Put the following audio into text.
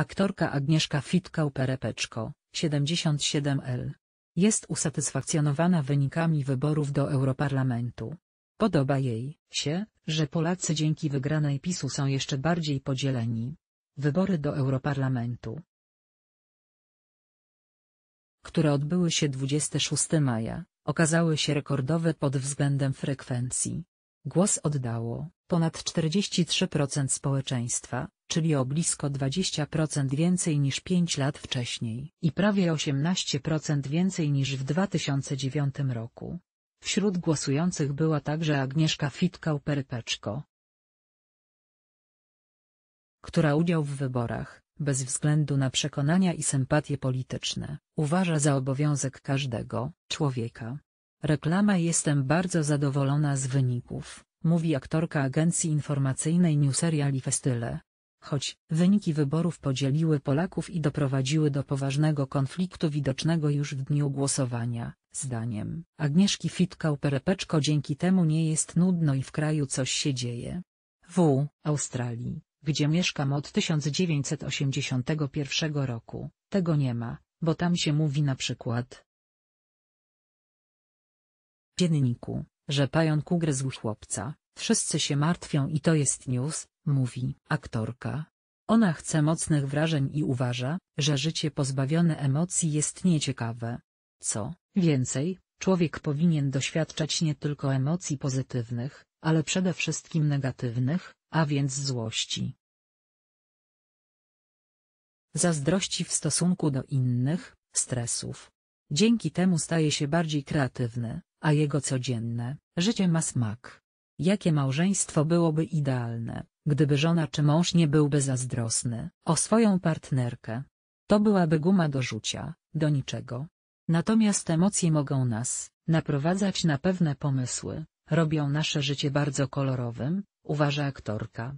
Aktorka Agnieszka Fitkał-Perepeczko, 77L. Jest usatysfakcjonowana wynikami wyborów do Europarlamentu. Podoba jej się, że Polacy dzięki wygranej PiSu są jeszcze bardziej podzieleni. Wybory do Europarlamentu które odbyły się 26 maja, okazały się rekordowe pod względem frekwencji. Głos oddało ponad 43% społeczeństwa, czyli o blisko 20% więcej niż 5 lat wcześniej i prawie 18% więcej niż w 2009 roku. Wśród głosujących była także Agnieszka Fitkał-Perypeczko, która udział w wyborach, bez względu na przekonania i sympatie polityczne, uważa za obowiązek każdego człowieka. Reklama Jestem bardzo zadowolona z wyników, mówi aktorka agencji informacyjnej Newserial i Festyle. Choć wyniki wyborów podzieliły Polaków i doprowadziły do poważnego konfliktu widocznego już w dniu głosowania, zdaniem Agnieszki Fitkał-Perepeczko dzięki temu nie jest nudno i w kraju coś się dzieje. W Australii, gdzie mieszkam od 1981 roku, tego nie ma, bo tam się mówi na przykład dzienniku, że pająk ugryzł chłopca, wszyscy się martwią i to jest news, Mówi aktorka. Ona chce mocnych wrażeń i uważa, że życie pozbawione emocji jest nieciekawe. Co więcej, człowiek powinien doświadczać nie tylko emocji pozytywnych, ale przede wszystkim negatywnych, a więc złości. Zazdrości w stosunku do innych, stresów. Dzięki temu staje się bardziej kreatywny, a jego codzienne życie ma smak. Jakie małżeństwo byłoby idealne, gdyby żona czy mąż nie byłby zazdrosny o swoją partnerkę? To byłaby guma do rzucia, do niczego. Natomiast emocje mogą nas naprowadzać na pewne pomysły, robią nasze życie bardzo kolorowym, uważa aktorka.